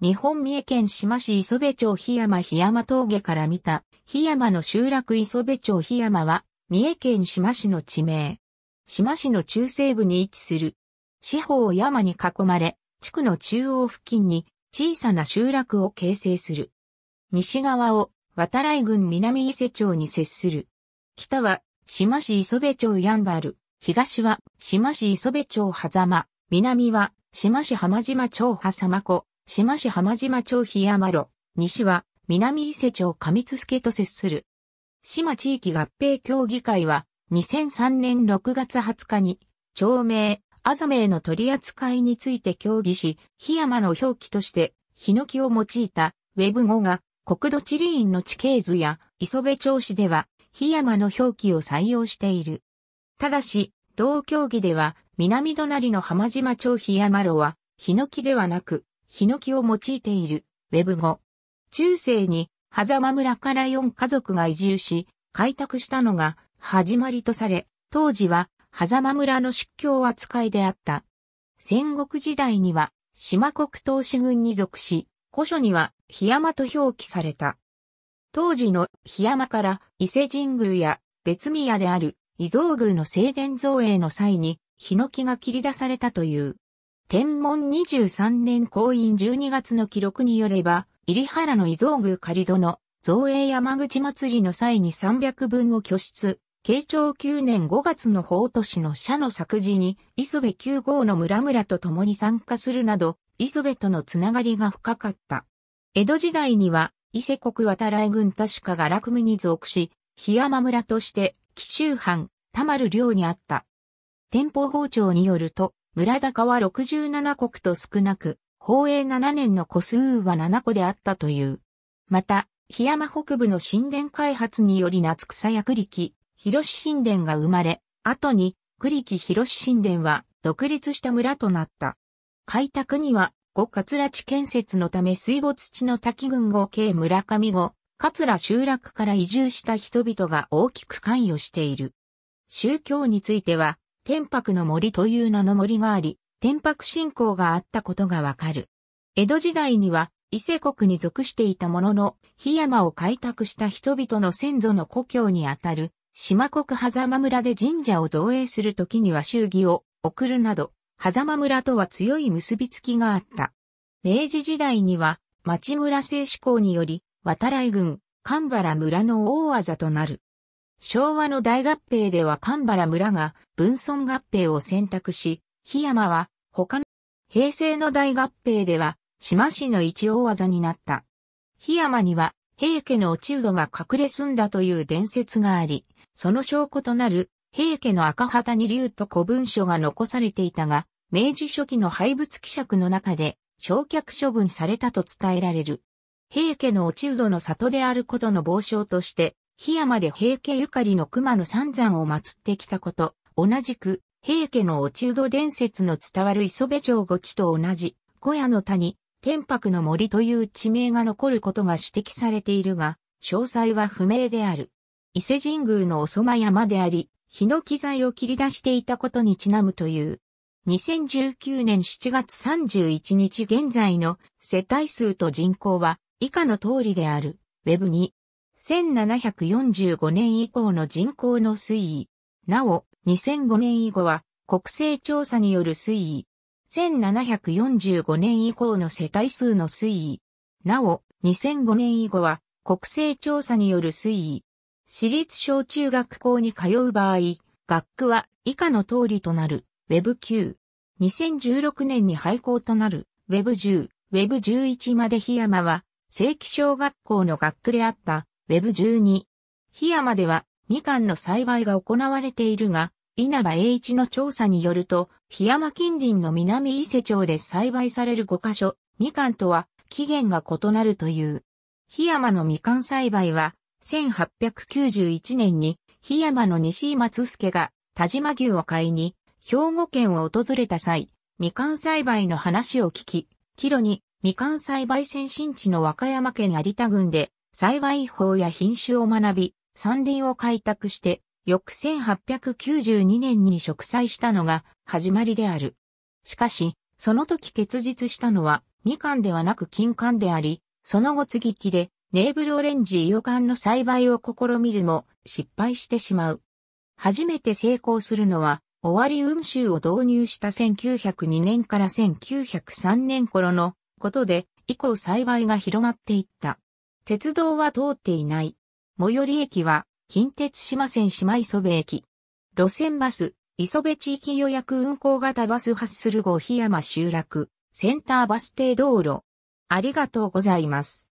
日本三重県志摩市磯部町檜山檜山峠から見た檜山の集落磯部町檜山は三重県志摩市の地名。志摩市の中西部に位置する。四方を山に囲まれ、地区の中央付近に小さな集落を形成する。西側を渡来郡南伊勢町に接する。北は志摩市磯部町ヤンバル、東は志摩市磯部町狭間。南は志摩市浜島町狭間湖。志摩市浜島町檜山路、西は南伊勢町上津助と接する。志摩地域合併協議会は2003年6月20日に町名、ざめ名の取り扱いについて協議し、檜山の表記としてヒノキを用いたウェブ語が国土地理院の地形図や磯部町市では檜山の表記を採用している。ただし、同協議では南隣の浜島町檜山路はヒノキではなくヒノキを用いている、ウェブ語。中世に、狭間村から4家族が移住し、開拓したのが始まりとされ、当時は狭間村の出境扱いであった。戦国時代には、島国東市軍に属し、古書には、檜山と表記された。当時の檜山から伊勢神宮や別宮である伊蔵宮の正殿造営の際に、ヒノキが切り出されたという。天文23年公院12月の記録によれば、入原の伊蔵宮仮殿、造営山口祭りの際に300分を拠出、慶長9年5月の法都市の社の作事に、磯部9号の村々と共に参加するなど、磯部とのつながりが深かった。江戸時代には、伊勢国渡来軍確かが楽務に属し、檜山村として、紀州藩、田丸領にあった。天保法庁によると、村高は67国と少なく、宝永7年の個数は7個であったという。また、檜山北部の神殿開発により夏草や栗木、広志神殿が生まれ、後に栗木広志神殿は独立した村となった。開拓には、五桂地建設のため水没地の滝群合計村上後、桂集落から移住した人々が大きく関与している。宗教については、天白の森という名の森があり、天白信仰があったことがわかる。江戸時代には、伊勢国に属していたものの、檜山を開拓した人々の先祖の故郷にあたる、島国狭間村で神社を造営する時には祝儀を送るなど、狭間村とは強い結びつきがあった。明治時代には、町村制施行により、渡来郡、神原村の大技となる。昭和の大合併では神原村が分村合併を選択し、檜山は他の平成の大合併では島市の一大技になった。檜山には平家の落人が隠れ住んだという伝説があり、その証拠となる平家の赤旗に竜と古文書が残されていたが、明治初期の廃物希釈の中で焼却処分されたと伝えられる。平家の落人の里であることの傍証として、檜山で平家ゆかりの熊野三山を祀ってきたこと、同じく、平家の落人伝説の伝わる磯部城ご地と同じ、小屋の谷、天白の森という地名が残ることが指摘されているが、詳細は不明である。伊勢神宮のおそま山であり、日のキ材を切り出していたことにちなむという。2019年7月31日現在の世帯数と人口は以下の通りである。Web2 1745年以降の人口の推移。なお、2005年以後は国勢調査による推移。1745年以降の世帯数の推移。なお、2005年以後は国勢調査による推移。私立小中学校に通う場合、学区は以下の通りとなる。Web9。2016年に廃校となる。Web10、Web11 まで檜山は正規小学校の学区であった Web12。檜山では、みかんの栽培が行われているが、稲葉栄一の調査によると、檜山近隣の南伊勢町で栽培される5カ所、みかんとは期限が異なるという。檜山のみかん栽培は、1891年に檜山の西井松助が田島牛を買いに兵庫県を訪れた際、みかん栽培の話を聞き、帰路にみかん栽培先進地の和歌山県有田郡で栽培法や品種を学び、山林を開拓して、翌1892年に植栽したのが始まりである。しかし、その時結実したのは、みかんではなく金柑であり、その後継ぎ木で、ネーブルオレンジイオカンの栽培を試みるも、失敗してしまう。初めて成功するのは、終わり運州を導入した1902年から1903年頃のことで、以降栽培が広まっていった。鉄道は通っていない。最寄り駅は、近鉄島線島磯部駅。路線バス、磯部地域予約運行型バス発する後、檜山集落、センターバス停道路。ありがとうございます。